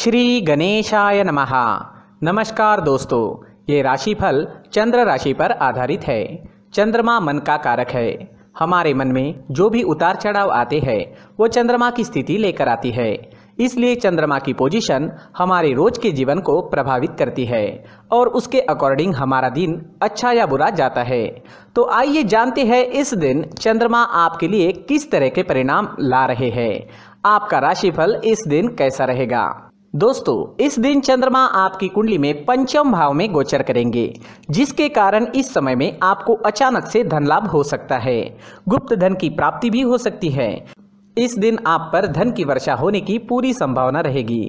श्री गणेशाय नमः नमस्कार दोस्तों ये राशिफल चंद्र राशि पर आधारित है चंद्रमा मन का कारक है हमारे मन में जो भी उतार चढ़ाव आते हैं वो चंद्रमा की स्थिति लेकर आती है इसलिए चंद्रमा की पोजीशन हमारे रोज के जीवन को प्रभावित करती है और उसके अकॉर्डिंग हमारा दिन अच्छा या बुरा जाता है तो आइए जानते हैं इस दिन चंद्रमा आपके लिए किस तरह के परिणाम ला रहे हैं आपका राशिफल इस दिन कैसा रहेगा दोस्तों इस दिन चंद्रमा आपकी कुंडली में पंचम भाव में गोचर करेंगे जिसके कारण इस समय में आपको अचानक से धन लाभ हो सकता है गुप्त धन की प्राप्ति भी हो सकती है इस दिन आप पर धन की वर्षा होने की पूरी संभावना रहेगी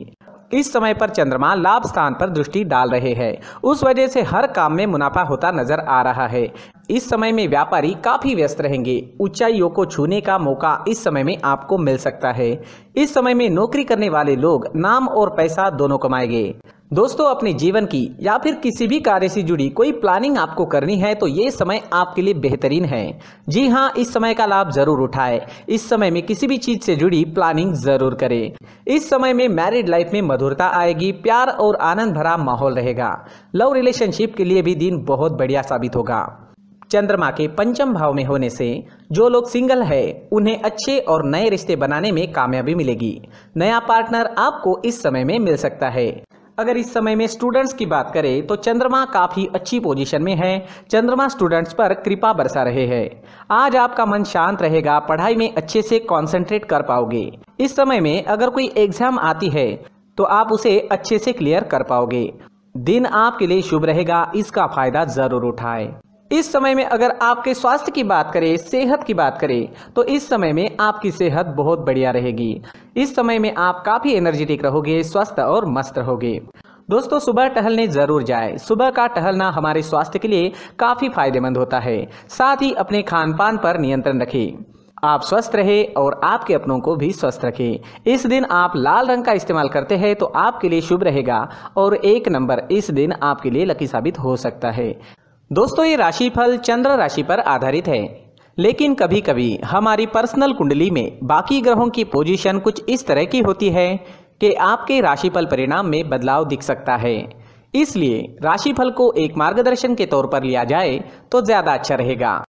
इस समय पर चंद्रमा लाभ स्थान पर दृष्टि डाल रहे हैं उस वजह से हर काम में मुनाफा होता नजर आ रहा है इस समय में व्यापारी काफ़ी व्यस्त रहेंगे ऊंचाइयों को छूने का मौका इस समय में आपको मिल सकता है इस समय में नौकरी करने वाले लोग नाम और पैसा दोनों कमाएंगे दोस्तों अपने जीवन की या फिर किसी भी कार्य से जुड़ी कोई प्लानिंग आपको करनी है तो ये समय आपके लिए बेहतरीन है जी हाँ इस समय का लाभ जरूर उठाएं इस समय में किसी भी चीज़ से जुड़ी प्लानिंग जरूर करें इस समय में मैरिड लाइफ में मधुरता आएगी प्यार और आनंद भरा माहौल रहेगा लव रिलेशनशिप के लिए भी दिन बहुत बढ़िया साबित होगा चंद्रमा के पंचम भाव में होने से जो लोग सिंगल है उन्हें अच्छे और नए रिश्ते बनाने में कामयाबी मिलेगी नया पार्टनर आपको इस समय में मिल सकता है अगर इस समय में स्टूडेंट्स की बात करें तो चंद्रमा काफ़ी अच्छी पोजीशन में है चंद्रमा स्टूडेंट्स पर कृपा बरसा रहे हैं आज आपका मन शांत रहेगा पढ़ाई में अच्छे से कॉन्सेंट्रेट कर पाओगे इस समय में अगर कोई एग्जाम आती है तो आप उसे अच्छे से क्लियर कर पाओगे दिन आपके लिए शुभ रहेगा इसका फायदा जरूर उठाएं इस समय में अगर आपके स्वास्थ्य की बात करें सेहत की बात करें तो इस समय में आपकी सेहत बहुत बढ़िया रहेगी इस समय में आप काफ़ी एनर्जेटिक रहोगे स्वस्थ और मस्त रहोगे दोस्तों सुबह टहलने ज़रूर जाए सुबह का टहलना हमारे स्वास्थ्य के लिए काफ़ी फायदेमंद होता है साथ ही अपने खान पान पर नियंत्रण रखें आप स्वस्थ रहे और आपके अपनों को भी स्वस्थ रखें इस दिन आप लाल रंग का इस्तेमाल करते हैं तो आपके लिए शुभ रहेगा और एक नंबर इस दिन आपके लिए लकी साबित हो सकता है दोस्तों ये राशिफल चंद्र राशि पर आधारित है लेकिन कभी कभी हमारी पर्सनल कुंडली में बाकी ग्रहों की पोजीशन कुछ इस तरह की होती है कि आपके राशिफल परिणाम में बदलाव दिख सकता है इसलिए राशिफल को एक मार्गदर्शन के तौर पर लिया जाए तो ज़्यादा अच्छा रहेगा